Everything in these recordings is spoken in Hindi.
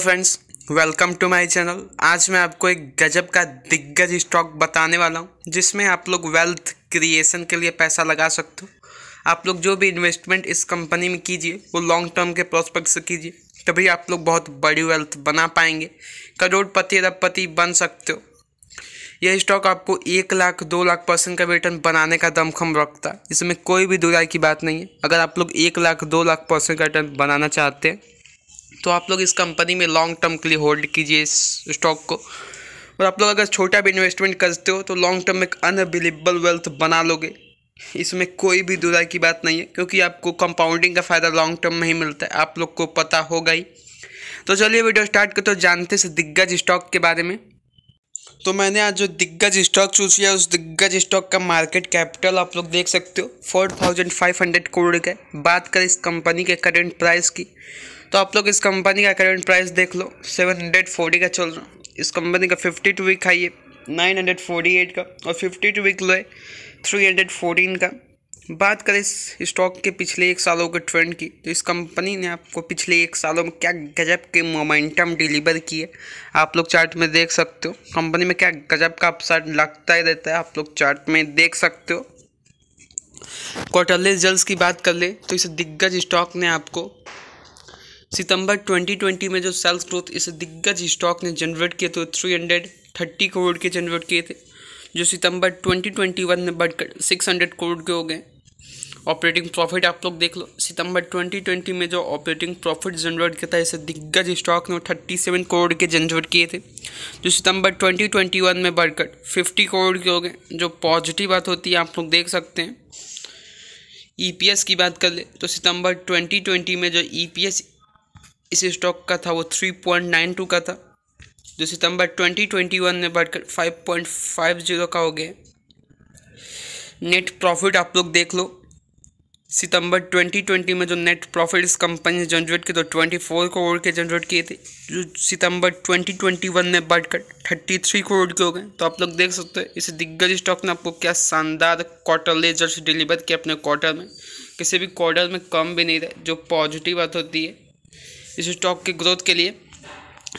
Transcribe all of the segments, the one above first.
friends welcome to my channel आज मैं आपको एक गजब का दिग्गज स्टॉक बताने वाला हूँ जिसमें आप लोग वेल्थ क्रिएशन के लिए पैसा लगा सकते हो आप लोग जो भी इन्वेस्टमेंट इस कंपनी में कीजिए वो लॉन्ग टर्म के प्रोस्पेक्ट से कीजिए तभी आप लोग बहुत बड़ी वेल्थ बना पाएंगे करोड़पति अरबपति बन सकते हो यह स्टॉक आपको एक लाख दो लाख परसेंट का रिटर्न बनाने का दमखम रखता है इसमें कोई भी दुराई की बात नहीं है अगर आप लोग एक लाख दो लाख परसेंट का रिटर्न बनाना चाहते हैं तो आप लोग इस कंपनी में लॉन्ग टर्म के लिए होल्ड कीजिए इस स्टॉक को और आप लोग अगर छोटा भी इन्वेस्टमेंट करते हो तो लॉन्ग टर्म में अनबिलीबल वेल्थ बना लोगे इसमें कोई भी दुराई की बात नहीं है क्योंकि आपको कंपाउंडिंग का फ़ायदा लॉन्ग टर्म में ही मिलता है आप लोग को पता होगा ही तो चलिए वीडियो स्टार्ट करते तो जानते से दिग्गज स्टॉक के बारे में तो मैंने आज जो दिग्गज स्टॉक चूज किया उस दिग्गज स्टॉक का मार्केट कैपिटल आप लोग देख सकते हो four thousand five hundred crore का बात करें इस कंपनी के करंट प्राइस की तो आप लोग इस कंपनी का करंट प्राइस देख लो सेवन हंड्रेड फोर्टी का चल रहा इस कंपनी का फिफ्टी टू वीक हाई है नाइन हंड्रेड फोर्टी एट का और फिफ्टी टू वीक लो है थ्री हंड्रेड फोर्टीन का बात करें स्टॉक के पिछले एक सालों के ट्रेंड की तो इस कंपनी ने आपको पिछले एक सालों में क्या गजब के मोमेंटम डिलीवर किए आप लोग चार्ट में देख सकते हो कंपनी में क्या गजब का अपसाइड लगता ही रहता है आप लोग चार्ट में देख सकते हो क्वार्टरली रिजल्ट की बात कर ले तो इस दिग्गज स्टॉक ने आपको सितंबर 2020 में जो सेल्स ग्रोथ इस दिग्गज स्टॉक ने जनरेट किए तो थर्टी करोड़ के जनरेट किए थे जो सितंबर 2021 में बढ़कर 600 करोड़ के हो गए ऑपरेटिंग प्रॉफिट आप लोग देख लो सितंबर 2020 में जो ऑपरेटिंग प्रॉफिट जनरेट किया था इसे दिग्गज स्टॉक ने 37 करोड़ के जनरेट किए थे जो सितंबर 2021 में बढ़कर 50 करोड़ के हो गए जो पॉजिटिव बात होती है आप लोग देख सकते हैं ईपीएस e की बात कर ले तो सितंबर 2020 में जो ईपीएस e इस स्टॉक का था वो थ्री का था जो सितंबर ट्वेंटी में बढ़कर फाइव का हो गया नेट प्रॉफिट आप लोग देख लो सितंबर 2020 में जो नेट प्रॉफिट्स कंपनी ने जनरेट किए तो 24 करोड़ के जनरेट किए थे जो सितंबर 2021 में बढ़कर 33 करोड़ के हो गए तो आप लोग देख सकते हो इस दिग्गज स्टॉक ने आपको क्या शानदार क्वार्टरली रिजल्ट डिलीवर किया अपने क्वार्टर में किसी भी क्वार्टर में कम भी नहीं रहे जो पॉजिटिव बात होती है इस स्टॉक की ग्रोथ के लिए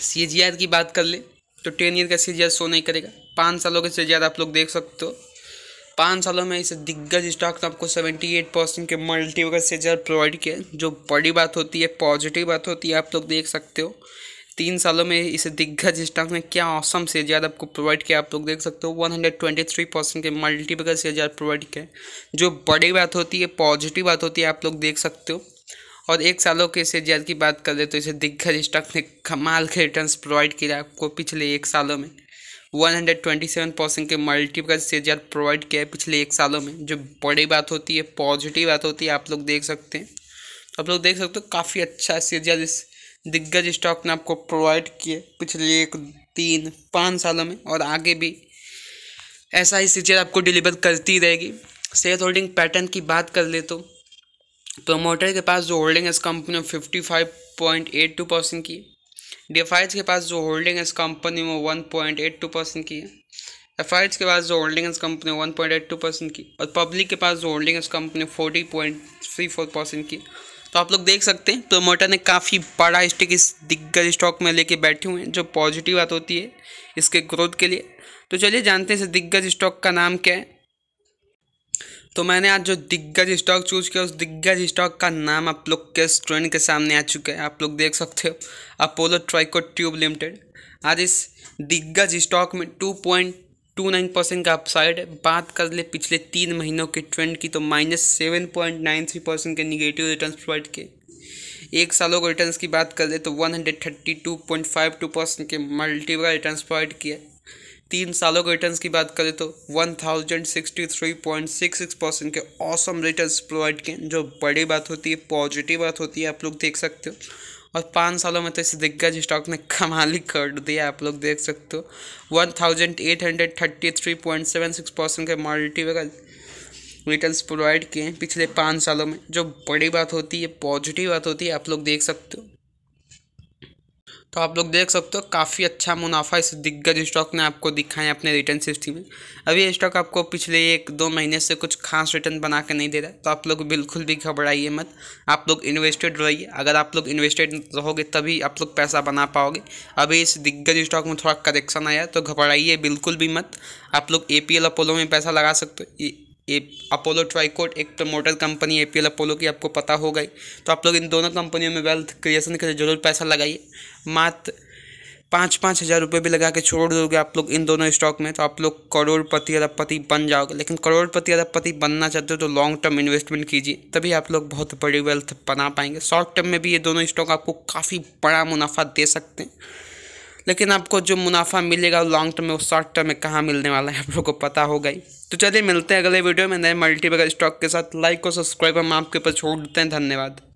सी की बात कर ले तो टेन ईयर का सी सो नहीं करेगा पाँच सालों के सी आप लोग देख सकते हो पाँच सालों में इसे दिग्गज स्टॉक ने आपको सेवेंटी एट परसेंट के मल्टीपल से ज़्यादा प्रोवाइड किया जो बड़ी बात होती है पॉजिटिव बात होती है आप लोग देख सकते हो तीन सालों में इसे दिग्गज स्टॉक ने क्या औसम से ज़्यादा आपको प्रोवाइड किया आप लोग देख सकते हो one hundred twenty three percent के मल्टीपल से ज़्यादा प्रोवाइड किया जो बड़ी बात होती है पॉजिटिव बात होती है आप लोग देख सकते हो और एक सालों के से ज़्यादा की बात कर ले तो इसे दिग्गज स्टॉक ने कमाल के रिटर्न प्रोवाइड किया आपको पिछले एक सालों में 127 परसेंट के मल्टीपल से ज़्यादा प्रोवाइड किया है पिछले एक सालों में जो बड़ी बात होती है पॉजिटिव बात होती है आप लोग देख सकते हैं आप लोग देख सकते हो काफ़ी अच्छा से ज़्यादा इस दिग्गज स्टॉक ने आपको प्रोवाइड किए पिछले एक तीन पाँच सालों में और आगे भी ऐसा ही सीजर आपको डिलीवर करती रहेगी शेयर होल्डिंग पैटर्न की बात कर ले तो प्रोमोटर के पास जो होल्डिंग है इस कंपनी में fifty five point eight two percent की एफ के पास जो होल्डिंग है इस कंपनी में one point eight two percent की है एफ के पास जो होल्डिंग है इस company one point eight two percent की और पब्लिक के पास जो होल्डिंग है इस company forty point three four percent की तो आप लोग देख सकते हैं प्रोमोटर ने काफ़ी बड़ा स्टेक इस दिग्गज स्टॉक में लेके बैठे हुए हैं जो पॉजिटिव बात होती है इसके ग्रोथ के लिए तो चलिए जानते हैं इस दिग्गज स्टॉक का नाम क्या है तो मैंने आज जो दिग्गज स्टॉक चूज किया उस दिग्गज स्टॉक का नाम आप लोग के स्टूडेंट के सामने आ चुका है आप लोग देख सकते हो अपोलो ट्राइको ट्यूब लिमिटेड आज इस दिग्गज स्टॉक में two point two nine percent का अपसाइड है बात कर ले पिछले तीन महीनों के ट्रेंड की तो minus seven point nine three percent के निगेटिव रिटर्न प्रोवाइड किए एक सालों के रिटर्न की बात कर ले तो one hundred thirty two point five two percent के मल्टीपल रिटर्न प्रोवाइड किए तीन सालों के रिटर्न की बात करें तो one thousand sixty three point six six percent के औसम रिटर्न प्रोवाइड किए जो बड़ी बात होती है पॉजिटिव बात होती है आप लोग देख सकते हो और पाँच सालों में तो इस दिग्गज स्टॉक ने कमाली कर दिया आप लोग देख सकते हो one thousand eight hundred thirty three point seven six percent के मॉलिटी वगैरह रिटर्न प्रोवाइड किए हैं पिछले पाँच सालों में जो बड़ी बात होती है पॉजिटिव बात होती है आप लोग देख सकते हो तो आप लोग देख सकते हो काफ़ी अच्छा मुनाफा इस दिग्गज स्टॉक ने आपको है अपने रिटर्न सिस्टम में अभी ये स्टॉक आपको पिछले एक दो महीने से कुछ खास रिटर्न बना के नहीं दे रहा तो आप लोग बिल्कुल भी घबराइए मत आप लोग इन्वेस्टेड रहिए अगर आप लोग इन्वेस्टेड रहोगे तभी आप लोग पैसा बना पाओगे अभी इस दिग्गज स्टॉक में थोड़ा करेक्शन आया तो घबराइए बिल्कुल भी मत आप लोग ए पी अपोलो में पैसा लगा सकते हो ए अपोलो ट्राइकोट एक promoter company A P Apollo की आपको पता हो गई तो आप लोग इन दोनों कंपनियों में वेल्थ क्रिएशन के लिए जरूर पैसा लगाइए मात्र पाँच पाँच हज़ार रुपये भी लगा के छोड़ दोगे आप लोग इन दोनों स्टॉक में तो आप लोग करोड़पति अरबपति बन जाओगे लेकिन करोड़पति अरबपति बनना चाहते हो तो लॉन्ग टर्म इन्वेस्टमेंट कीजिए तभी आप लोग बहुत बड़ी वेल्थ बना पाएंगे शॉर्ट टर्म में भी ये दोनों स्टॉक आपको काफ़ी बड़ा मुनाफा दे सकते हैं लेकिन आपको जो मुनाफा मिलेगा लॉन्ग टर्म में वो शॉर्ट टर्म में कहाँ मिलने वाला है आप लोग को पता होगा ही तो चलिए मिलते हैं अगले वीडियो में नए मल्टीबैगर स्टॉक के साथ लाइक और सब्सक्राइब हम आपके ऊपर छोड़ देते हैं धन्यवाद